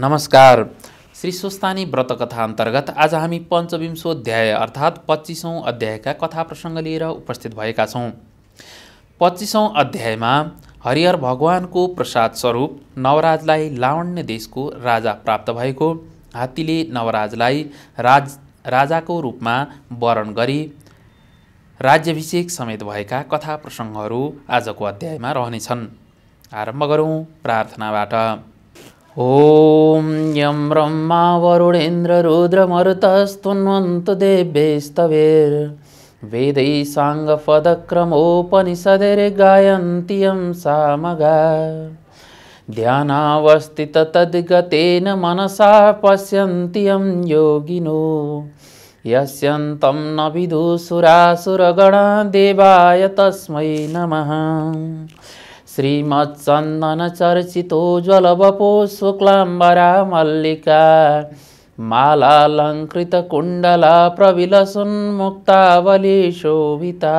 नमस्कार श्री व्रत कथा अन्तर्गत आज हामी पञ्चविंशो पञ्चविंशोध्याय अर्थात् पच्चिसौँ अध्यायका कथा प्रसङ्ग लिएर उपस्थित भएका छौँ पच्चिसौँ अध्यायमा हरिहर भगवानको प्रसाद स्वरूप नवराजलाई लावण्य देशको राजा प्राप्त भएको हात्तीले नवराजलाई राज राजाको रूपमा वरण गरी राज्याभिषेक समेत भएका कथा प्रसङ्गहरू आजको अध्यायमा रहनेछन् आरम्भ गरौँ प्रार्थनाबाट ॐ यं ब्रह्मा वरुणेन्द्ररुद्रमरुतस्तुन्वन्तु देव्यैस्तवेर्वेदै साङ्गपदक्रमोपनिषदिर्गायन्ति यं सामगा सामगा। ध्यानावस्थिततद्गतेन मनसा पश्यन्ति यं योगिनो यस्यन्तं न देवाय तस्मै नमः श्रीमच्चन्दनचर्चितो ज्वलवपो शुक्लाम्बरा मल्लिका मालालङ्कृतकुण्डला प्रविलसुन्मुक्तावलिशोभिता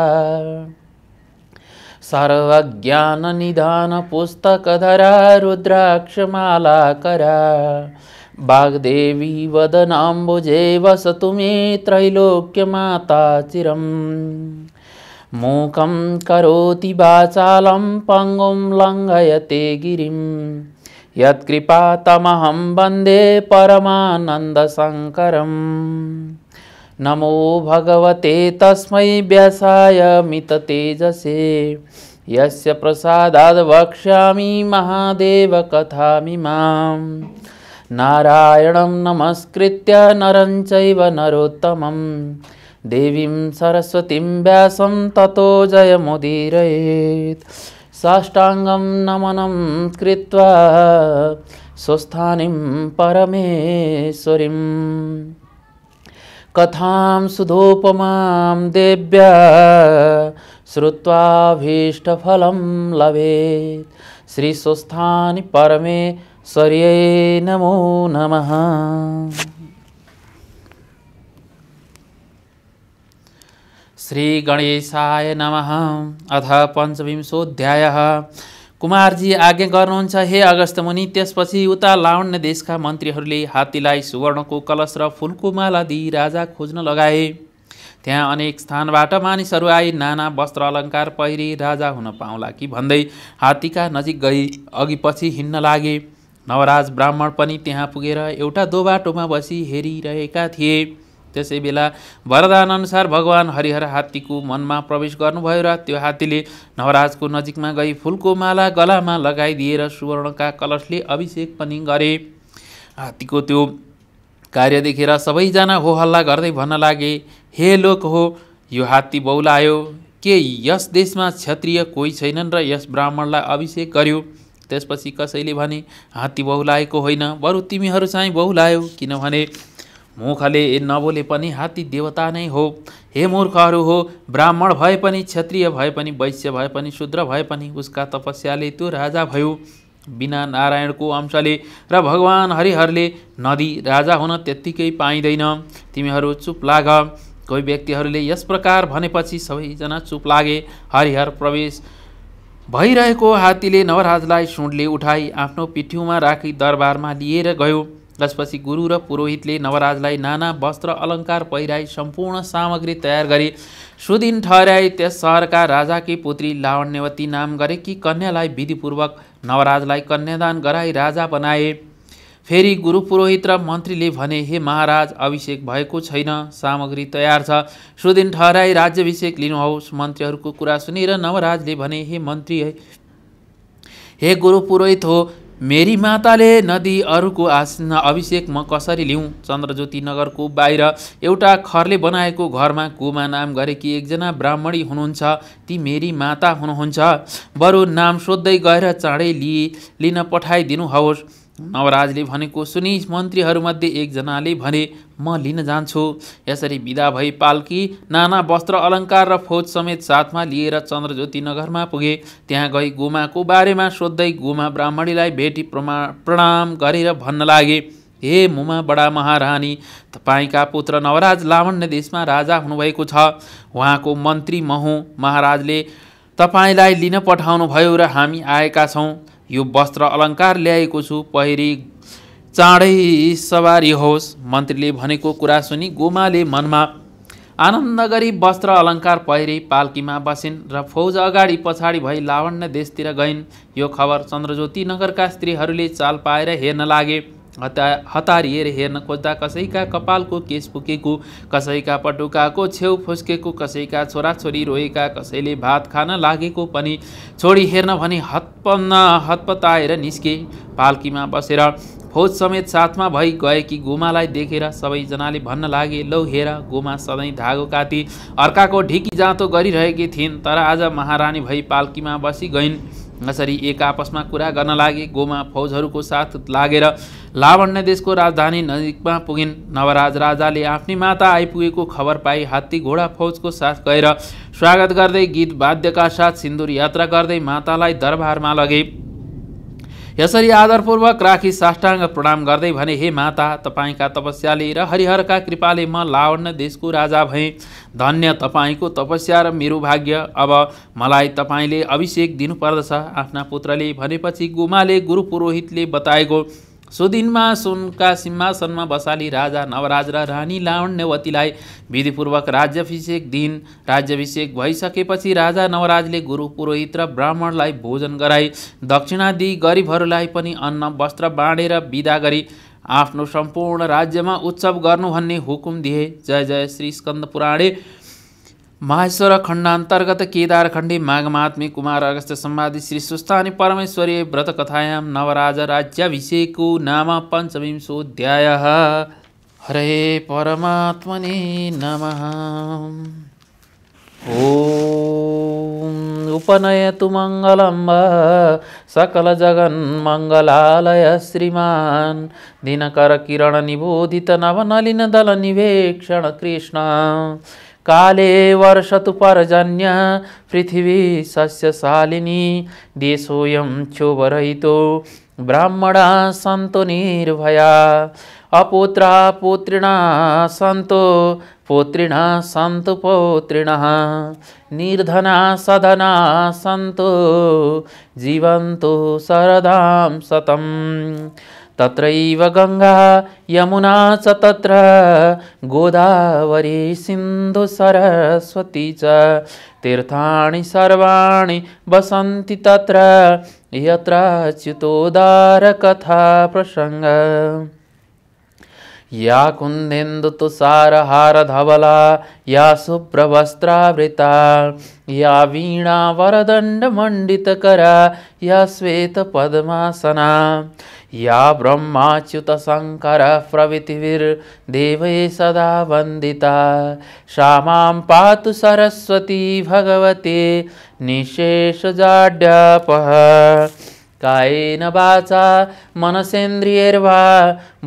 सर्वज्ञाननिधानपुस्तकधरा रुद्राक्षमालाकरा वाग्देवी वदनाम्बुजे वसतु मे त्रैलोक्यमाता चिरम् मूकं करोति वाचालं पङ्गुं लङ्घयते गिरिं यत्कृपा तमहं वन्दे परमानन्दशङ्करम् नमो भगवते तस्मै व्यसाय मिततेजसे यस्य प्रसादाद् वक्ष्यामि महादेव कथामि मां नारायणं नमस्कृत्य नरं चैव नरोत्तमम् देवीं सरस्वतीं व्यासं ततो जयमुदीरयेत् साष्टाङ्गं नमनं कृत्वा स्वस्थानिं परमेश्वरिं कथां सुधोपमां देव्या श्रुत्वाभीष्टफलं लभेत् श्रीस्वस्थानि परमेश्वर्यै नमो नमः श्री गणेशाय नम अथ पञ्चविंशोध्याय कुमारजी आज्ञा गर्नुहुन्छ हे अगस्त मुनि त्यसपछि उता लावण्य देशका मन्त्रीहरूले हात्तीलाई सुवर्णको कलश र फुलको माला दिई राजा खोज्न लगाए त्यहाँ अनेक स्थानबाट मानिसहरू आई नाना वस्त्र अलङ्कार पहिरी राजा हुन पाउला कि भन्दै हात्तीका नजिक गई अघिपछि हिँड्न लागे नवराज ब्राह्मण पनि त्यहाँ पुगेर एउटा दोबाटोमा बसी हेरिरहेका थिए त्यसै बेला वरदानअनुसार भगवान हरिहर हात्तीको मनमा प्रवेश गर्नुभयो र त्यो हात्तीले नवराजको नजिकमा गई फुलको माला गलामा लगाइदिएर सुवर्णका कलशले अभिषेक पनि गरे हात्तीको त्यो कार्य देखेर सबैजना हो हल्ला गर्दै भन्न लागे हे लोक हो यो हात्ती बौलायो के यस देशमा क्षत्रिय कोही छैनन् र यस ब्राह्मणलाई अभिषेक गर्यो त्यसपछि कसैले भने हात्ती बहुलाएको होइन बरु तिमीहरू चाहिँ बहुलायो किनभने मुखले नबोले पनि हात्ती देवता नै हो हे मूर्खहरू हो ब्राह्मण भए पनि क्षत्रिय भए पनि वैश्य भए पनि शूद्र भए पनि उसका तपस्याले त्यो राजा भयो बिना नारायणको अंशले र भगवान् हरिहरले नदी राजा हुन त्यत्तिकै पाइँदैन तिमीहरू चुप लाग कोही व्यक्तिहरूले यस प्रकार भनेपछि सबैजना चुप लागे हरिहर प्रवेश भइरहेको हात्तीले नवराजलाई सुँडले उठाई आफ्नो पिठ्यूमा राखी दरबारमा लिएर गयो जसपछि गुरु र पुरोहितले नवराजलाई नाना वस्त्र अलङ्कार पहिराई सम्पूर्ण सामग्री तयार गरी सुदिन ठहराई त्यस सहरका राजाकी पुत्री लावण्यवती नाम गरे कि कन्यालाई विधिपूर्वक नवराजलाई कन्यादान गराई राजा बनाए फेरि गुरु पुरोहित र मन्त्रीले भने हे महाराज अभिषेक भएको छैन सामग्री तयार छ सुदिन ठहराई राज्याभिषेक लिनुहोस् मन्त्रीहरूको कुरा सुनेर नवराजले भने हे मन्त्री हे गुरु पुरोहित हो मेरी माताले नदी अरूको आसन अभिषेक म कसरी लिउँ चन्द्रज्योति नगरको बाहिर एउटा खरले बनाएको घरमा कुमा नाम गरेकी एकजना ब्राह्मणी हुनुहुन्छ ती मेरी माता हुनुहुन्छ बरु नाम सोद्धै गएर चाँडै लिए लिन पठाइदिनुहोस् नवराजले भनेको सुनि मन्त्रीहरूमध्ये एकजनाले भने म लिन जान्छु यसरी विदा भई पालकी नाना वस्त्र अलङ्कार र फौज समेत साथमा लिएर चन्द्रज्योति नगरमा पुगे त्यहाँ गई गुमाको बारेमा सोद्धै गुमा ब्राह्मणीलाई भेटी प्रमा प्रणाम गरेर भन्न लागे हे मुमा बडा महारानी तपाईँका पुत्र नवराज लावण्य देशमा राजा हुनुभएको छ उहाँको मन्त्री म महाराजले तपाईँलाई लिन पठाउनुभयो र हामी आएका छौँ यो वस्त्र अलङ्कार ल्याएको छु पहिरी चाँडै सवारी होस् मन्त्रीले भनेको कुरा सुनि गोमाले मनमा आनन्द गरी वस्त्र अलङ्कार पहिरी पाल्कीमा बसिन् र फौज अगाडि पछाडि भई लावण्य देशतिर गइन् यो खबर चन्द्रज्योति नगरका स्त्रीहरूले चाल पाएर हेर्न लागे हता हतारिएर हेर्न खोज्दा कसैका कपालको केस फुकेको कसैका पटुकाको छेउ फुस्केको कसैका छोराछोरी रोएका कसैले भात खान लागेको पनि छोडी हेर्न भने हतपन्न हतपताएर निस्के पाल्कीमा बसेर फौज समेत साथमा भई गएकी गोमालाई देखेर सबैजनाले भन्न लागे लौ हेर गोमा सधैँ धागो काती अर्काको ढिकी जाँतो गरिरहेकी थिइन् तर आज महारानी भई पाल्कीमा बसी गइन् यसरी एक आपसमा कुरा गर्न लागे गोमा फौजहरूको साथ लागेर लावण्य देशको राजधानी नजिकमा पुगिन् नवराज राजाले आफ्नी माता आइपुगेको खबर पाई हात्ती घोडा फौजको साथ गएर स्वागत गर्दै गीत वाद्यका साथ सिन्दुर यात्रा गर्दै मातालाई दरबारमा लगे यसरी आदरपूर्वक राखी साष्टाङ्ग प्रणाम गर्दै भने हे माता तपाईँका तपस्याले र हरिहरका कृपाले म लावण्य देशको राजा भएँ धन्य तपाईँको तपस्या र मेरो भाग्य अब मलाई तपाईँले अभिषेक दिनुपर्दछ आफ्ना पुत्रले भनेपछि गुमाले गुरु पुरोहितले बताएको सुदिनमा सुनका सिंहासनमा बसाली राजा नवराज र रानी लावण्यवतीलाई विधिपूर्वक राज्याभिषेक दिन राज्याभिषेक भइसकेपछि राजा नवराजले गुरु पुरोहित र ब्राह्मणलाई भोजन गराई दक्षिणा दिई गरिबहरूलाई पनि अन्न वस्त्र बाँडेर विदा गरी आफ्नो सम्पूर्ण राज्यमा उत्सव गर्नु भन्ने हुकुम दिए जय जय श्री स्कन्द पुराणे माहेश्वर खण्ड अन्तर्गत केदारखण्डे माघमात्मी कुमार अगस्त सम्वादी श्री सुस्तानी परमेश्वरी व्रत कथायाम नवराज राज्याभिषेकको नाम सोध्याय हरे परमात्मने नमः ॐ उपनयतु मङ्गलम्ब सकलजगन्मङ्गलालय श्रीमान् निवेक्षण कृष्ण काले वर्षतु पर्जन्य पृथिवी सस्यशालिनी देशोऽयं चोभरयितु ब्राह्मणाः सन्तु निर्भया अपुत्रा पुत्रिणा सन्तु पुत्रिणा सन्तु पौत्रिणः निर्धना सधनाः सन्तु जीवन्तु सरदां सतम् तत्रैव गङ्गा यमुना च तत्र गोदावरी सिन्धुसरस्वती च तीर्थाणि सर्वाणि वसन्ति तत्र यत्र कथा या कुन्देन्दुतुसारहारधवला या सुप्रवस्त्रावृता या वीणा वरदण्डमण्डितकरा या श्वेतपद्मासना या ब्रह्माच्युतशङ्कर प्रभृतिभिर्देवै सदा वन्दिता श्यामां पातु सरस्वती भगवती निशेषजाड्यापः कायेन वाचा मनसेन्द्रियैर्वा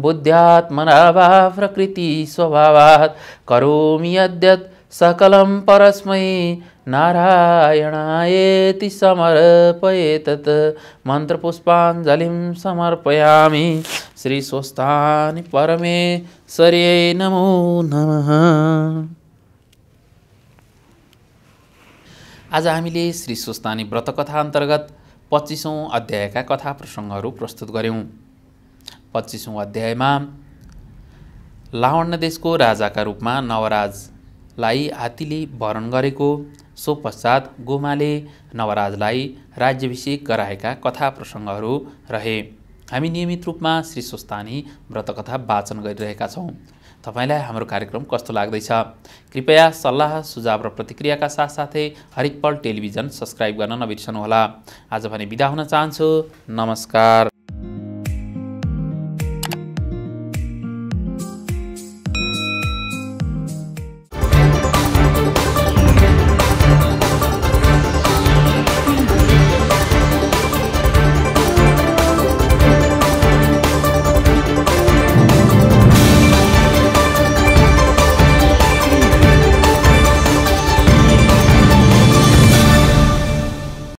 बुद्ध्यात्मना वा प्रकृतिस्वभावात् करोमि यद्यत् सकलं परस्मै नारायणायेति समर्पयेतत् मन्त्रपुष्पाञ्जलिं समर्पयामि परमे परमेश्वर्यै नमो नमः आज हामीले श्री स्वस्तानी व्रतकथा अन्तर्गत पच्चिसौँ अध्यायका कथा प्रसङ्गहरू प्रस्तुत गऱ्यौँ पच्चिसौँ अध्यायमा लावण्य देशको राजाका रूपमा नवराजलाई हात्तीले वरण गरेको सो पश्चात गोमाले नवराजलाई राज्याभिषेक गराएका कथा प्रसङ्गहरू रहे हामी नियमित रूपमा श्री स्वस्तानी व्रतकथा वाचन गरिरहेका छौँ तपाईँलाई हाम्रो कार्यक्रम कस्तो लाग्दैछ कृपया सल्लाह सुझाव र प्रतिक्रियाका साथसाथै हरेक पल टेलिभिजन सब्सक्राइब गर्न नबिर्सनुहोला आज भने बिदा हुन चाहन्छु नमस्कार